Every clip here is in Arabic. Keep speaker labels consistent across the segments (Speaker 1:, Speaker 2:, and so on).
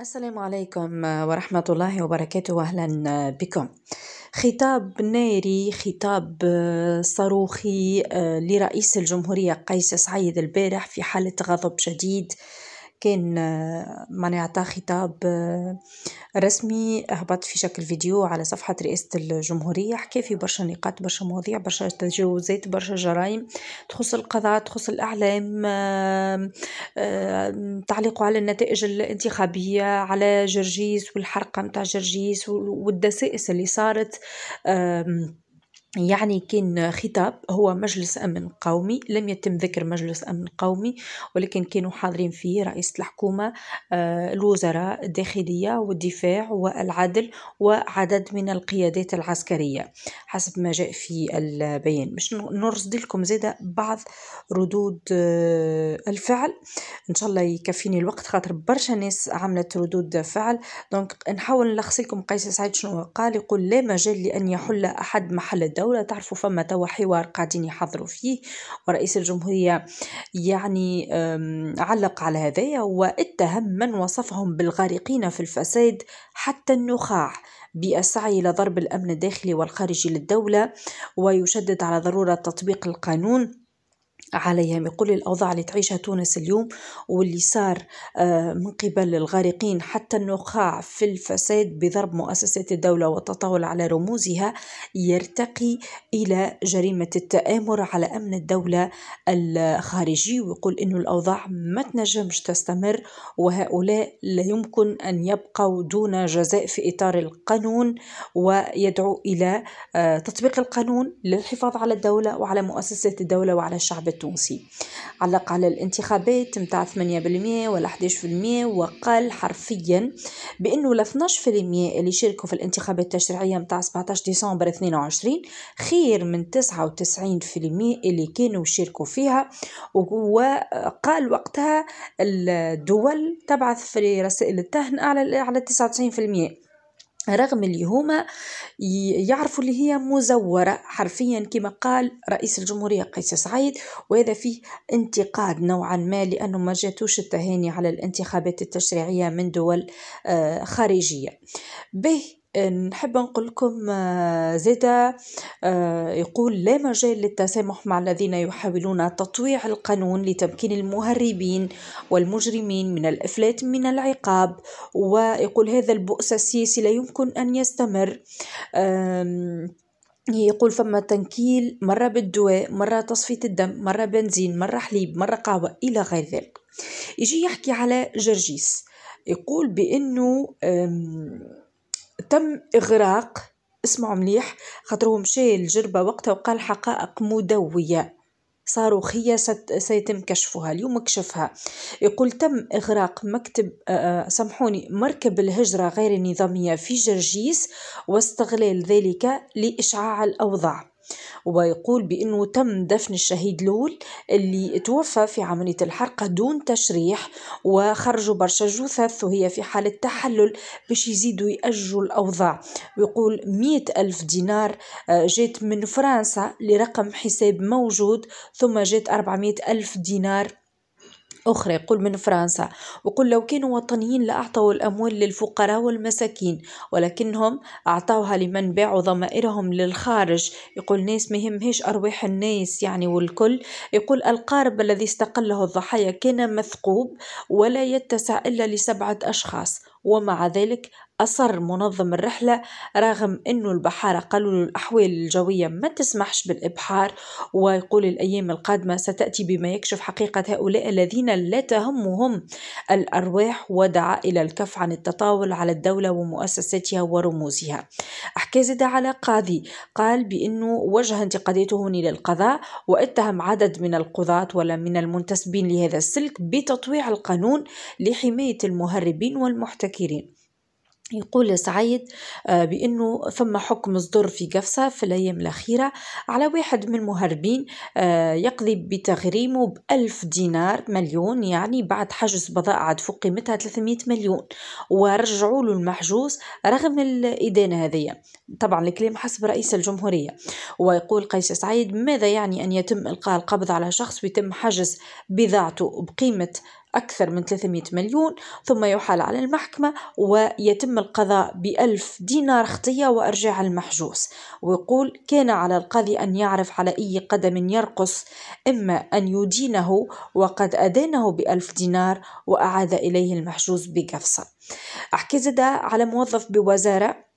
Speaker 1: السلام عليكم ورحمة الله وبركاته أهلا بكم خطاب ناري خطاب صاروخي آه، لرئيس الجمهورية قيس سعيد البارح في حالة غضب شديد كان آه، معناتها خطاب آه، رسمي هبط في شكل فيديو على صفحة رئاسة الجمهورية حكى في برشا نقاط برشا مواضيع برشا تجاوزات برشا جرائم تخص القضاء تخص الإعلام آه، تعليقه على النتائج الانتخابية على جرجيس والحرقة متاع جرجيس والدسائس اللي صارت يعني كان خطاب هو مجلس أمن قومي لم يتم ذكر مجلس أمن قومي ولكن كانوا حاضرين فيه رئيس الحكومة آه، الوزراء الداخلية والدفاع والعدل وعدد من القيادات العسكرية حسب ما جاء في البيان باش نرصد لكم زادة بعض ردود آه، الفعل إن شاء الله يكفيني الوقت خاطر برشا ناس عملت ردود فعل دونك نحاول نلخص لكم قيس سعيد شنو قال يقول لا مجال لأن يحل أحد محل الدولة الدولة تعرفوا فما توا حوار قاعدين يحضروا فيه ورئيس الجمهورية يعني علق على هذايا واتهم من وصفهم بالغارقين في الفساد حتى النخاع بالسعي لضرب الأمن الداخلي والخارجي للدولة ويشدد على ضرورة تطبيق القانون عليهم يقول الأوضاع اللي تعيشها تونس اليوم واللي صار آه، من قبل الغارقين حتى النخاع في الفساد بضرب مؤسسات الدولة والتطاول على رموزها يرتقي إلى جريمة التآمر على أمن الدولة الخارجي ويقول أن الأوضاع ما تنجمش تستمر وهؤلاء لا يمكن أن يبقوا دون جزاء في إطار القانون ويدعو إلى آه، تطبيق القانون للحفاظ على الدولة وعلى مؤسسات الدولة وعلى الشعب التونسي علق على الانتخابات متاع 8% ولا 11% وقال حرفيا بأنه ال 12% اللي شاركوا في الانتخابات التشريعية متاع 17 ديسمبر 22 خير من 99% اللي كانوا شاركوا فيها وقال وقتها الدول تبعث في رسائل التهنئة على على 99% رغم اللي هما يعرفوا اللي هي مزورة حرفيا كما قال رئيس الجمهورية قيس سعيد وهذا فيه انتقاد نوعا ما لأنه ما جاتوش التهاني على الانتخابات التشريعية من دول آه، خارجية به نحب نقولكم آه، زيدا آه، يقول لا مجال للتسامح مع الذين يحاولون تطويع القانون لتمكين المهربين والمجرمين من الافلات من العقاب ويقول هذا البؤس السياسي لا يمكن ان يستمر يقول فما تنكيل مرة بالدواء مرة تصفية الدم مرة بنزين مرة حليب مرة قهوة إلى غير ذلك يجي يحكي على جرجيس يقول بأنه تم إغراق اسمعوا مليح خاطر مشى الجربة وقتها وقال حقائق مدوية صاروخية سيتم كشفها اليوم كشفها يقول تم إغراق مكتب أه سامحوني مركب الهجرة غير النظامية في جرجيس واستغلال ذلك لإشعاع الأوضاع ويقول بأنه تم دفن الشهيد لول اللي توفى في عملية الحرقة دون تشريح وخرجوا برشا جثث وهي في حالة تحلل باش يزيدوا يأجوا الأوضاع ويقول مئة ألف دينار آه، جات من فرنسا لرقم حساب موجود ثم جات أربعمية ألف دينار أخرى يقول من فرنسا وقل لو كانوا وطنيين لأعطوا الأموال للفقراء والمساكين ولكنهم أعطوها لمن باعوا ضمائرهم للخارج يقول ناس ما يهمهاش أرواح الناس يعني والكل يقول القارب الذي استقله الضحايا كان مثقوب ولا يتسع إلا لسبعة أشخاص ومع ذلك أصر منظم الرحلة رغم أنه البحارة قالوا له الأحوال الجوية ما تسمحش بالإبحار ويقول الأيام القادمة ستأتي بما يكشف حقيقة هؤلاء الذين لا تهمهم الأرواح ودعا إلى الكف عن التطاول على الدولة ومؤسساتها ورموزها أحكى زد على قاضي قال بأنه وجه انتقاداته إلى القضاء واتهم عدد من القضاة ولا من المنتسبين لهذا السلك بتطويع القانون لحماية المهربين والمحتكرين يقول سعيد آه، بأنه فما حكم صدر في قفصة في الأيام الأخيرة على واحد من المهربين آه، يقضي بتغريمه بألف دينار مليون يعني بعد حجز بضائعة فوق قيمتها 300 مليون ورجعوا له المحجوز رغم الإدانة هذه طبعا الكلام حسب رئيس الجمهورية ويقول قيس سعيد ماذا يعني أن يتم إلقاء القبض على شخص ويتم حجز بضاعته بقيمة أكثر من 300 مليون ثم يحال على المحكمة ويتم القضاء بألف دينار خطية وإرجاع المحجوز ويقول كان على القاضي أن يعرف على أي قدم يرقص إما أن يدينه وقد أدانه بألف دينار وأعاد إليه المحجوز بقفصة أحكي زاد على موظف بوزارة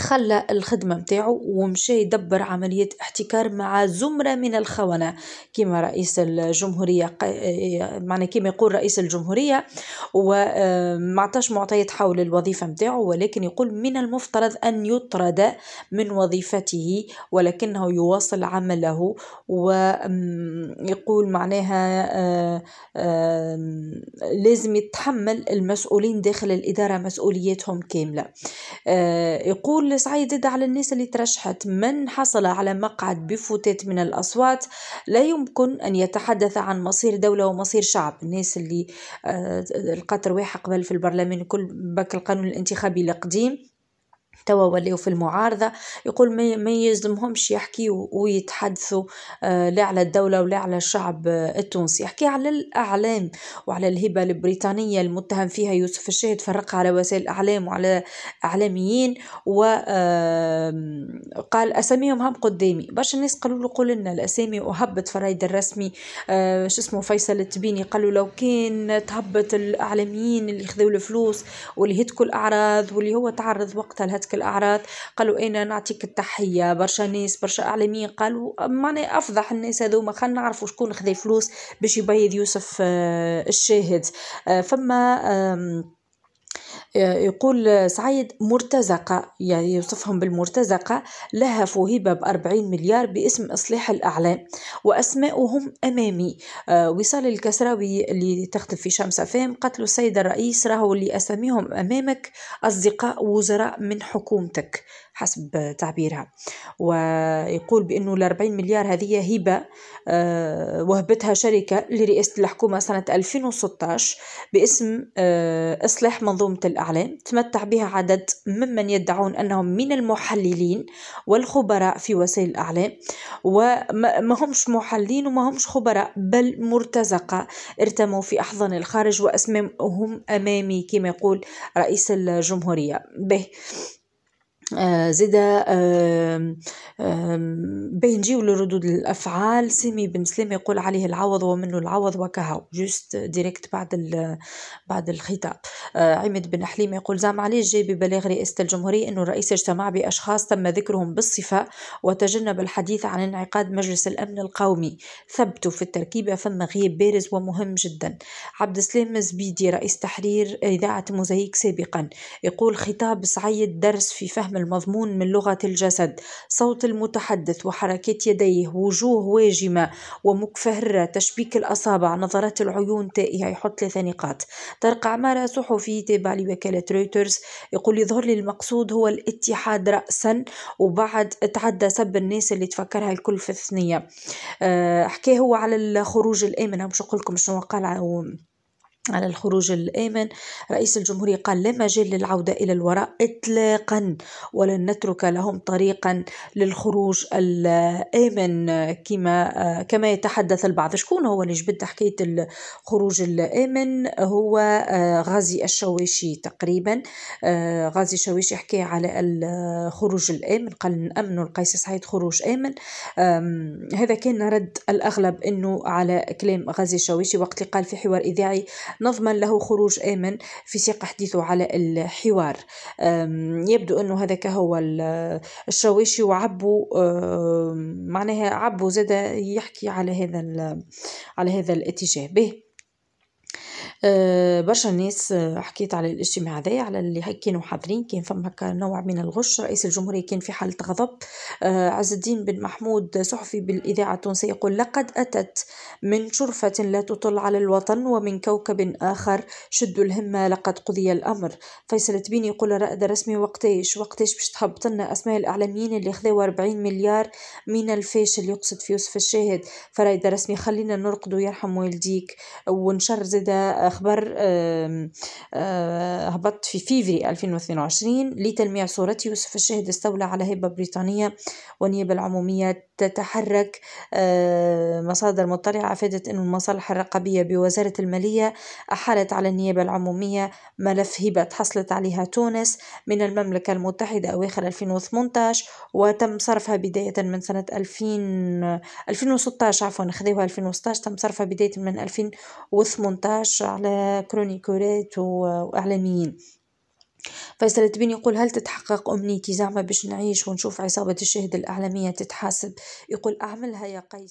Speaker 1: خلى الخدمة متاعو ومشى يدبر عملية احتكار مع زمرة من الخونة كما رئيس الجمهورية إيه، معنى كما يقول رئيس الجمهورية ومعطاش آه، معطيات حول الوظيفة متاعو ولكن يقول من المفترض أن يطرد من وظيفته ولكنه يواصل عمله ويقول معناها آه، آه، لازم يتحمل المسؤولين داخل الإدارة مسؤوليتهم كاملة يقول كل صعيد زاد على الناس اللي ترشحت من حصل على مقعد بفوتات من الأصوات لا يمكن أن يتحدث عن مصير دولة ومصير شعب الناس اللي آه، لقات رواحها قبل في البرلمان كل بك القانون الانتخابي القديم توا ولاو في المعارضة يقول ما يلزمهمش يحكيو ويتحدثوا آه، لا على الدولة ولا على الشعب آه، التونسي يحكي على الأعلام وعلى الهبة البريطانية المتهم فيها يوسف الشاهد فرقها على وسائل الأعلام وعلى إعلاميين وقال أساميهم هم قدامي برشا الناس قالوا له قول لنا الأسامي وهبط فرايد الرسمي آه، شو اسمه فيصل التبيني قالوا لو كان تهبط الإعلاميين اللي خذوا الفلوس واللي هتكوا الأعراض واللي هو تعرض وقتها لهتك عندك الاعراض قالوا إيه، انا نعطيك التحيه برشا ناس برشا اعلاميين قالوا معناها افضح الناس هذوما خلينا نعرفوا شكون خذا فلوس باش يبيض يوسف آه، الشاهد آه، فما آه، يقول آه، سعيد مرتزقة يعني يوصفهم بالمرتزقة لهفوا هبة بأربعين مليار باسم إصلاح الأعلام وأسماؤهم أمامي آه، وصال الكسراوي اللي تخدم في شمس فام قتل السيد الرئيس راهو اللي أساميهم أمامك أصدقاء وزراء من حكومتك حسب تعبيرها ويقول بأنه الأربعين مليار هذه هبة وهبتها شركة لرئاسة الحكومة سنة 2016 باسم إصلاح منظومة الأعلام الأعلام تمتع بها عدد ممن يدعون أنهم من المحللين والخبراء في وسائل الأعلام وما همش محللين وما همش خبراء بل مرتزقة ارتموا في أحضان الخارج وأسمهم أمامي كما يقول رئيس الجمهورية به آه، زيدا بين جيو لردود الأفعال سامي بن سلام يقول عليه العوض ومنه العوض وكهو جوست ديريكت بعد بعد الخطاب آه، عماد بن حليم يقول زعم علاش جاي ببلاغ رئاسة الجمهورية أنه الرئيس اجتمع بأشخاص تم ذكرهم بالصفة وتجنب الحديث عن انعقاد مجلس الأمن القومي ثبتوا في التركيبة فما غياب بارز ومهم جدا عبد السلام زبيدي رئيس تحرير إذاعة موزايك سابقا يقول خطاب سعيد درس في فهم المضمون من لغة الجسد صوت المتحدث وحركة يديه وجوه واجمة ومكفهرة تشبيك الأصابع نظرات العيون تائهة يحط ثلاث نقاط طارق عمارة صحفي تابع لوكالة رويترز يقول يظهر لي المقصود هو الاتحاد رأسا وبعد تعدى سب الناس اللي تفكرها الكل في الثنية آه، حكي هو على الخروج الآمن مش أقول لكم شنو قال على الخروج الآمن رئيس الجمهورية قال لا مجال للعودة إلى الوراء إطلاقا ولن نترك لهم طريقا للخروج الآمن كما كما يتحدث البعض شكون هو اللي جبد حكاية الخروج الآمن هو غازي الشويشي تقريبا غازي الشويشي حكى على الخروج الآمن قال نأمنوا القيس سعيد خروج آمن هذا كان رد الأغلب أنه على كلام غازي الشويشي وقت اللي قال في حوار إذاعي نضمن له خروج آمن في سياق حديثه على الحوار يبدو أنه هذا هو الشواشي وعبو معناها عبو زاد يحكي على هذا على هذا الاتجاه به آه، برشا ناس آه، حكيت على الاجتماع هذايا على اللي كانوا حاضرين كان فما نوع من الغش رئيس الجمهوريه كان في حاله غضب آه، عز الدين بن محمود صحفي بالاذاعه التونسيه يقول لقد اتت من شرفه لا تطل على الوطن ومن كوكب اخر شدوا الهمه لقد قضي الامر فيصل تبيني يقول رائد رسمي وقتاش وقتاش باش تهبط لنا اسماء الاعلاميين اللي خذوا 40 مليار من الفاشل يقصد في يوسف الشاهد فرائد رسمي خلينا نرقدوا يرحم والديك ونشر زاده خبر آه، هبط في فيفري 2022 لتلميع صورة يوسف الشهد استولى على هبة بريطانية والنيابة العمومية تتحرك آه، مصادر مطلعة أفادت أن المصالح الرقابية بوزارة المالية أحالت على النيابة العمومية ملف هبة حصلت عليها تونس من المملكة المتحدة أواخر 2018 وتم صرفها بداية من سنة 2000 2016 عفوا خذوها 2016 تم صرفها بداية من 2018 على كرونيكورات وإعلاميين فيصل تبين يقول هل تتحقق أمنيتي زعما باش نعيش ونشوف عصابة الشهد الأعلامية تتحاسب يقول أعملها يا قيس